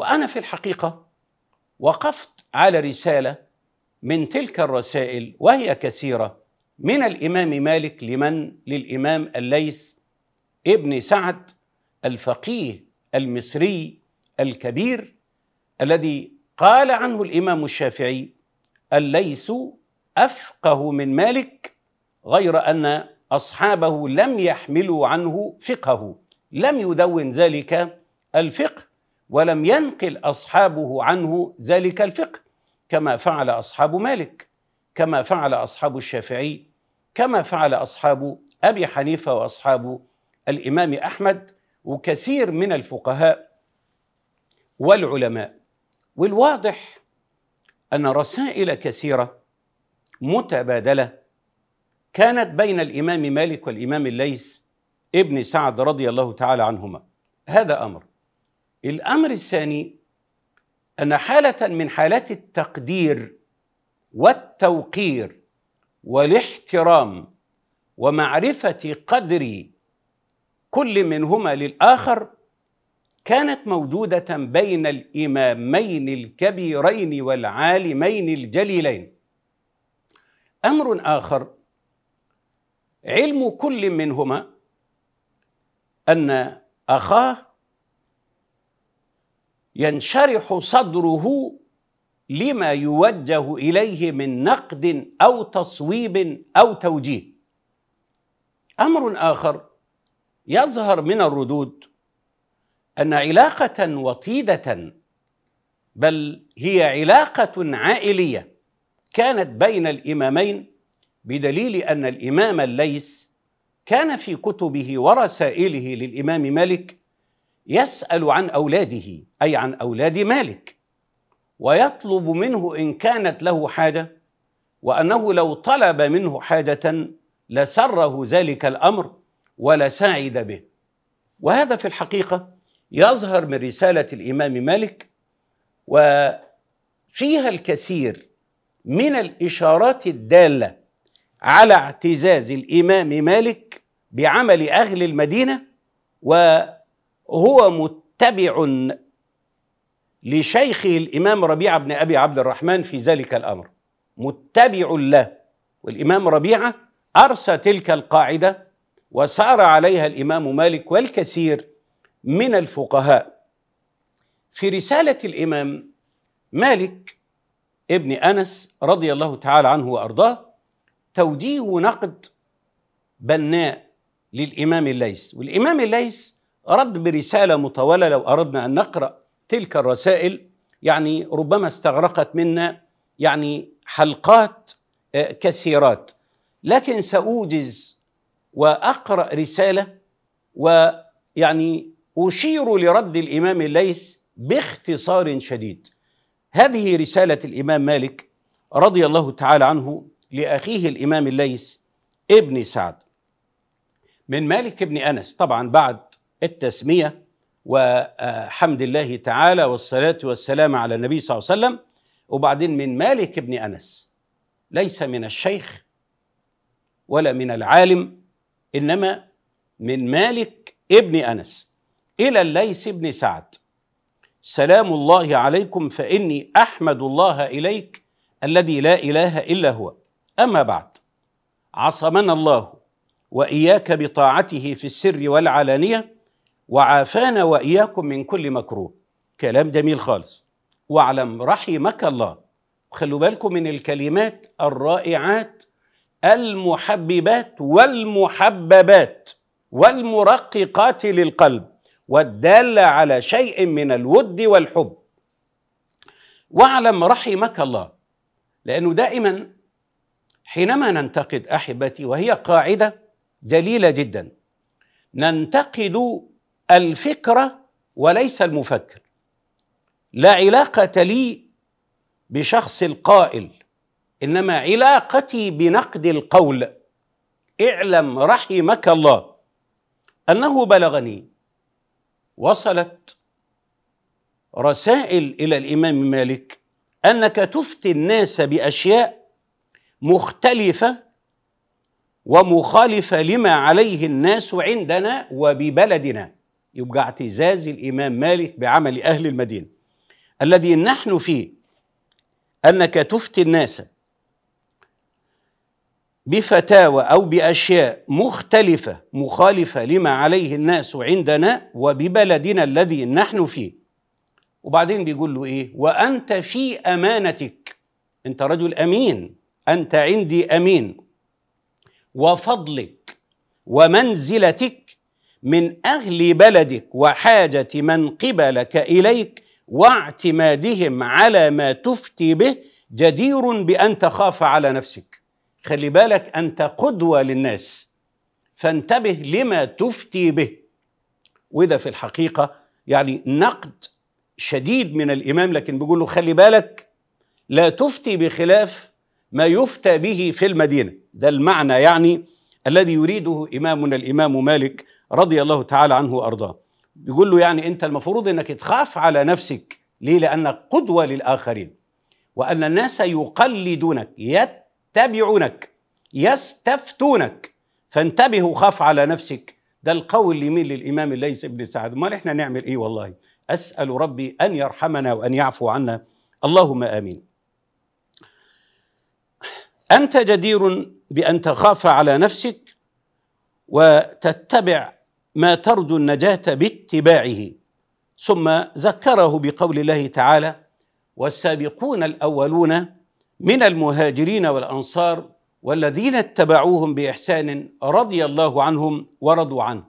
وانا في الحقيقه وقفت على رساله من تلك الرسائل وهي كثيره من الامام مالك لمن للامام الليث ابن سعد الفقيه المصري الكبير الذي قال عنه الامام الشافعي الليث افقه من مالك غير ان اصحابه لم يحملوا عنه فقهه لم يدون ذلك الفقه ولم ينقل اصحابه عنه ذلك الفقه كما فعل اصحاب مالك كما فعل اصحاب الشافعي كما فعل اصحاب ابي حنيفه واصحاب الامام احمد وكثير من الفقهاء والعلماء والواضح ان رسائل كثيره متبادله كانت بين الامام مالك والامام الليث ابن سعد رضي الله تعالى عنهما هذا امر الامر الثاني ان حاله من حالات التقدير والتوقير والاحترام ومعرفه قدر كل منهما للاخر كانت موجوده بين الامامين الكبيرين والعالمين الجليلين امر اخر علم كل منهما ان اخاه ينشرح صدره لما يوجه اليه من نقد او تصويب او توجيه امر اخر يظهر من الردود ان علاقه وطيده بل هي علاقه عائليه كانت بين الامامين بدليل ان الامام الليث كان في كتبه ورسائله للامام مالك يسأل عن أولاده أي عن أولاد مالك ويطلب منه إن كانت له حاجة وأنه لو طلب منه حاجة لسره ذلك الأمر ولسعد به وهذا في الحقيقة يظهر من رسالة الإمام مالك وفيها الكثير من الإشارات الدالة على اعتزاز الإمام مالك بعمل أهل المدينة و هو متبع لشيخه الإمام ربيعة بن أبي عبد الرحمن في ذلك الأمر متبع له والإمام ربيعة أرسى تلك القاعدة وسار عليها الإمام مالك والكثير من الفقهاء في رسالة الإمام مالك ابن أنس رضي الله تعالى عنه وأرضاه توجيه نقد بناء للإمام الليث والإمام الليث رد برسالة مطولة لو أردنا أن نقرأ تلك الرسائل يعني ربما استغرقت منا يعني حلقات آه، كثيرات لكن سأوجز وأقرأ رسالة ويعني أشير لرد الإمام الليث باختصار شديد هذه رسالة الإمام مالك رضي الله تعالى عنه لأخيه الإمام الليث ابن سعد من مالك بن أنس طبعا بعد التسميه وحمد آه، الله تعالى والصلاه والسلام على النبي صلى الله عليه وسلم وبعدين من مالك بن انس ليس من الشيخ ولا من العالم انما من مالك ابن انس الى الليث بن سعد سلام الله عليكم فاني احمد الله اليك الذي لا اله الا هو اما بعد عصمنا الله واياك بطاعته في السر والعلانيه وعافانا واياكم من كل مكروه كلام جميل خالص واعلم رحمك الله خلوا بالكم من الكلمات الرائعات المحببات والمحببات والمرققات للقلب والداله على شيء من الود والحب واعلم رحمك الله لانه دائما حينما ننتقد احبتي وهي قاعده جليله جدا ننتقد الفكره وليس المفكر لا علاقه لي بشخص القائل انما علاقتي بنقد القول اعلم رحمك الله انه بلغني وصلت رسائل الى الامام مالك انك تفتي الناس باشياء مختلفه ومخالفه لما عليه الناس عندنا وببلدنا يبقى اعتزاز الامام مالك بعمل اهل المدينه الذي نحن فيه انك تفتي الناس بفتاوى او باشياء مختلفه مخالفه لما عليه الناس عندنا وببلدنا الذي نحن فيه وبعدين بيقول له ايه وانت في امانتك انت رجل امين انت عندي امين وفضلك ومنزلتك من أهل بلدك وحاجة من قبلك إليك واعتمادهم على ما تفتي به جدير بأن تخاف على نفسك خلي بالك أنت قدوة للناس فانتبه لما تفتي به وده في الحقيقة يعني نقد شديد من الإمام لكن بيقول له خلي بالك لا تفتي بخلاف ما يفتى به في المدينة ده المعنى يعني الذي يريده إمامنا الإمام مالك رضي الله تعالى عنه وارضاه بيقول له يعني انت المفروض انك تخاف على نفسك ليه لانك قدوه للاخرين وان الناس يقلدونك يتبعونك يستفتونك فانتبه وخاف على نفسك ده القول اللي يميل للامام ليس بن سعد امال احنا نعمل ايه والله اسال ربي ان يرحمنا وان يعفو عنا اللهم امين انت جدير بان تخاف على نفسك وتتبع ما ترجو النجاة باتباعه ثم ذكره بقول الله تعالى والسابقون الأولون من المهاجرين والأنصار والذين اتبعوهم بإحسان رضي الله عنهم ورضوا عنه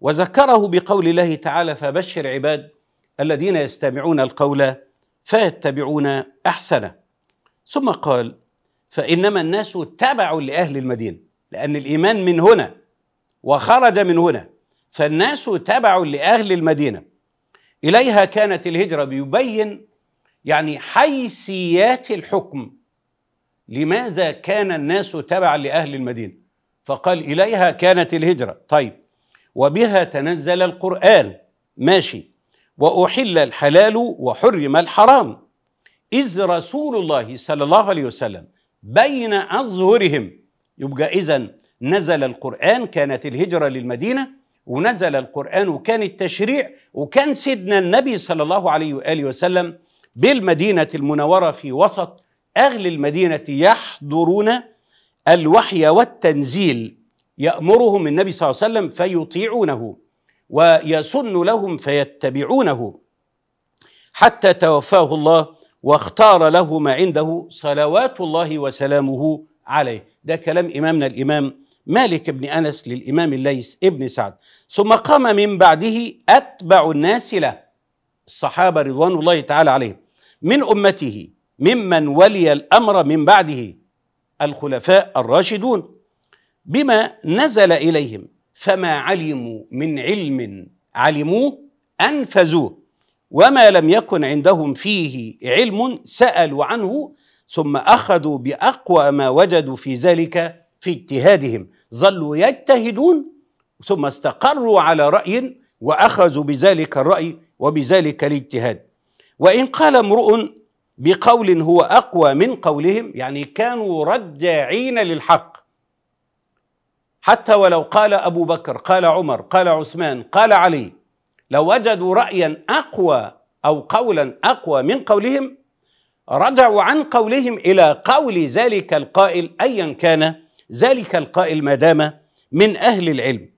وذكره بقول الله تعالى فبشر عباد الذين يستمعون القول فيتبعون أحسنه ثم قال فإنما الناس تبعوا لأهل المدينة لأن الإيمان من هنا وخرج من هنا فالناس تبعوا لأهل المدينة إليها كانت الهجرة بيبين يعني حيثيات الحكم لماذا كان الناس تبعا لأهل المدينة فقال إليها كانت الهجرة طيب وبها تنزل القرآن ماشي وأحل الحلال وحرم الحرام إذ رسول الله صلى الله عليه وسلم بين أظهرهم يبقى إذا نزل القرآن كانت الهجرة للمدينة ونزل القرآن وكان التشريع وكان سيدنا النبي صلى الله عليه وآله وسلم بالمدينة المنورة في وسط أهل المدينة يحضرون الوحي والتنزيل يأمرهم النبي صلى الله عليه وسلم فيطيعونه ويسن لهم فيتبعونه حتى توفاه الله واختار له ما عنده صلوات الله وسلامه عليه ده كلام إمامنا الإمام مالك بن أنس للإمام الليث ابن سعد ثم قام من بعده أتبع الناس له الصحابة رضوان الله تعالى عليهم من أمته ممن ولي الأمر من بعده الخلفاء الراشدون بما نزل إليهم فما علموا من علم علموه أنفذوه وما لم يكن عندهم فيه علم سألوا عنه ثم أخذوا بأقوى ما وجدوا في ذلك في اجتهادهم ظلوا يجتهدون ثم استقروا على رأي وأخذوا بذلك الرأي وبذلك الاجتهاد وإن قال امرؤ بقول هو أقوى من قولهم يعني كانوا رجاعين للحق حتى ولو قال أبو بكر قال عمر قال عثمان قال علي لو وجدوا رأيا أقوى أو قولا أقوى من قولهم رجعوا عن قولهم إلى قول ذلك القائل أيا كان ذلك القائل ما دام من أهل العلم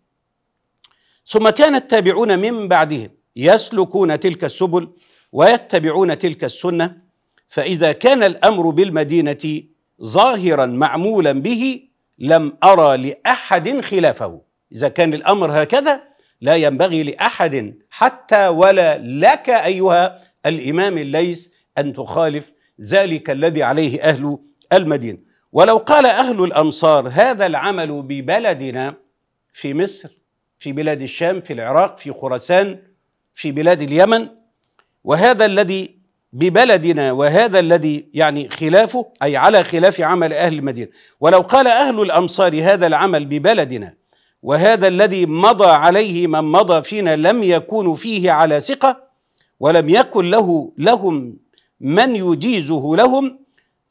ثم كان التابعون من بعدهم يسلكون تلك السبل ويتبعون تلك السنة فإذا كان الأمر بالمدينة ظاهرا معمولا به لم أرى لأحد خلافه إذا كان الأمر هكذا لا ينبغي لأحد حتى ولا لك أيها الإمام الليث أن تخالف ذلك الذي عليه أهل المدينة ولو قال أهل الأمصار هذا العمل ببلدنا في مصر في بلاد الشام في العراق في خراسان في بلاد اليمن وهذا الذي ببلدنا وهذا الذي يعني خلافه أي على خلاف عمل أهل المدينة ولو قال أهل الأمصار هذا العمل ببلدنا وهذا الذي مضى عليه من مضى فينا لم يكونوا فيه على ثقة ولم يكن له لهم من يجيزه لهم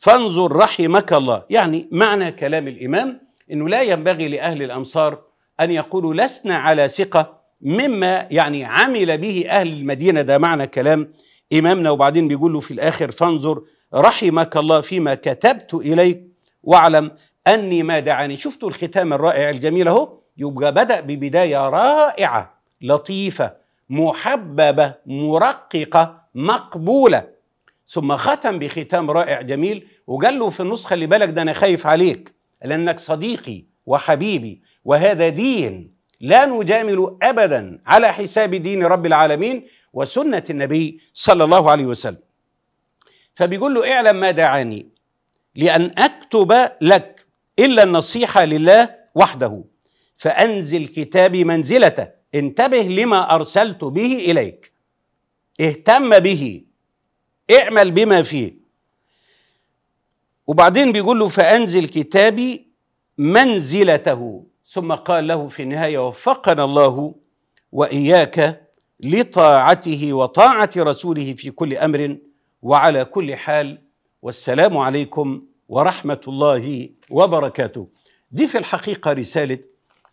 فانظر رحمك الله يعني معنى كلام الإمام أنه لا ينبغي لأهل الأمصار أن يقولوا لسنا على ثقة مما يعني عمل به أهل المدينة ده معنى كلام إمامنا وبعدين بيقول له في الآخر فانظر رحمك الله فيما كتبت إليك واعلم أني ما دعاني شفتوا الختام الرائع الجميل أهو يبقى بدأ ببداية رائعة لطيفة محببة مرققة مقبولة ثم ختم بختام رائع جميل وقال له في النسخة خلي بالك ده انا خايف عليك لانك صديقي وحبيبي وهذا دين لا نجامل ابدا على حساب دين رب العالمين وسنه النبي صلى الله عليه وسلم فبيقول له اعلم ما دعاني لان اكتب لك الا النصيحه لله وحده فانزل كتابي منزلته انتبه لما ارسلت به اليك اهتم به اعمل بما فيه وبعدين بيقول له فأنزل كتابي منزلته ثم قال له في النهاية وفقنا الله وإياك لطاعته وطاعة رسوله في كل أمر وعلى كل حال والسلام عليكم ورحمة الله وبركاته دي في الحقيقة رسالة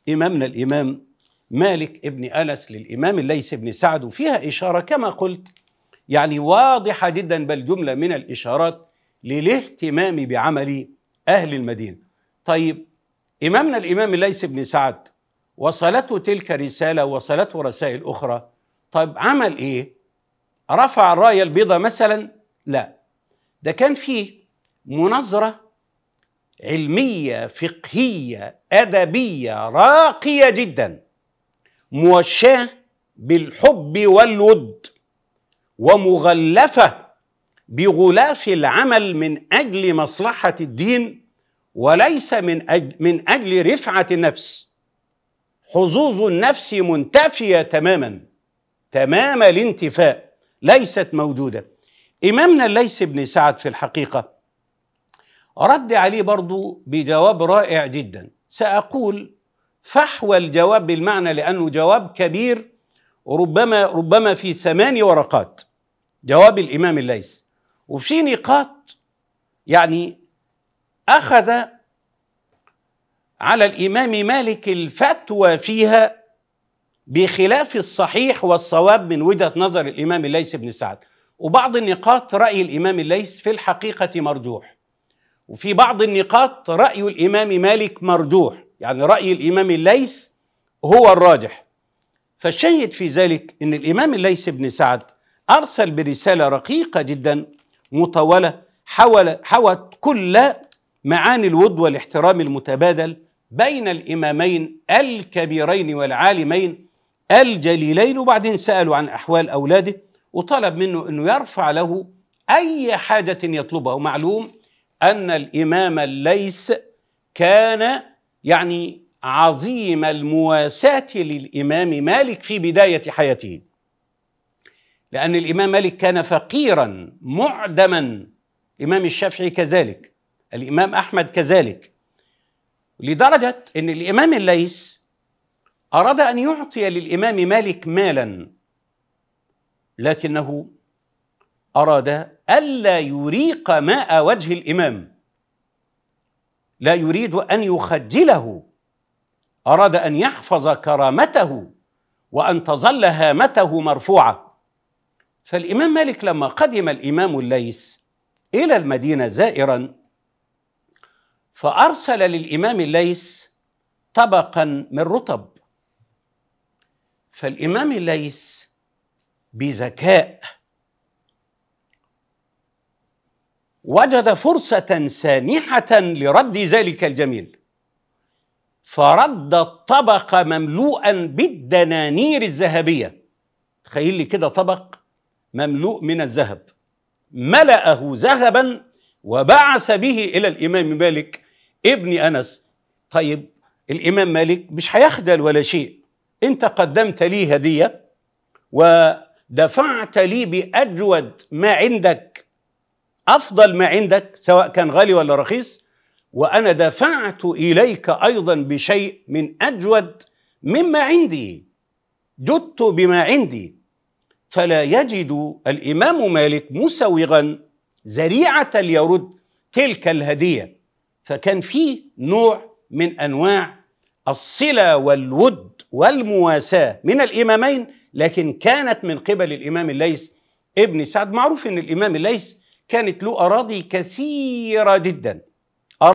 إمامنا الإمام مالك ابن أنس للإمام الليث بن سعد وفيها إشارة كما قلت يعني واضحه جدا بل جمله من الاشارات للاهتمام بعمل اهل المدينه. طيب امامنا الامام ليس بن سعد وصلته تلك رساله وصلته رسائل اخرى طيب عمل ايه؟ رفع الرايه البيضاء مثلا؟ لا ده كان فيه مناظره علميه فقهيه ادبيه راقيه جدا موشاه بالحب والود ومغلفه بغلاف العمل من اجل مصلحه الدين وليس من اجل من اجل رفعه النفس حظوظ النفس منتفيه تماما تمام الانتفاء ليست موجوده امامنا الليث بن سعد في الحقيقه رد عليه برضو بجواب رائع جدا ساقول فحوى الجواب بالمعنى لانه جواب كبير ربما ربما في ثماني ورقات جواب الإمام الليث وفي نقاط يعني أخذ على الإمام مالك الفتوى فيها بخلاف الصحيح والصواب من وجهة نظر الإمام الليث بن سعد وبعض النقاط رأي الإمام الليث في الحقيقة مرجوح وفي بعض النقاط رأي الإمام مالك مرجوح يعني رأي الإمام الليث هو الراجح فالشاهد في ذلك أن الإمام الليث بن سعد أرسل برسالة رقيقة جدا مطولة حول حوت كل معاني الود والاحترام المتبادل بين الإمامين الكبيرين والعالمين الجليلين وبعدين سألوا عن أحوال أولاده وطلب منه أنه يرفع له أي حاجة يطلبها ومعلوم أن الإمام ليس كان يعني عظيم المواساة للإمام مالك في بداية حياته لأن الإمام مالك كان فقيرا معدما الإمام الشافعي كذلك الإمام أحمد كذلك لدرجة أن الإمام الليث أراد أن يعطي للإمام مالك مالا لكنه أراد ألا يريق ماء وجه الإمام لا يريد أن يخجله أراد أن يحفظ كرامته وأن تظل هامته مرفوعة فالإمام مالك لما قدم الإمام الليث إلى المدينة زائرا فأرسل للإمام الليث طبقا من رطب فالإمام الليث بذكاء وجد فرصة سانحة لرد ذلك الجميل فرد الطبق مملوءا بالدنانير الذهبية تخيل لي كده طبق مملوء من الذهب ملأه ذهبا وبعث به إلى الإمام مالك ابن أنس طيب الإمام مالك مش هيخجل ولا شيء أنت قدمت لي هدية ودفعت لي بأجود ما عندك أفضل ما عندك سواء كان غالي ولا رخيص وأنا دفعت إليك أيضا بشيء من أجود مما عندي جدت بما عندي فلا يجد الامام مالك مسوغا ذريعه ليرد تلك الهديه فكان فيه نوع من انواع الصله والود والمواساه من الامامين لكن كانت من قبل الامام الليث ابن سعد معروف ان الامام الليث كانت له اراضي كثيره جدا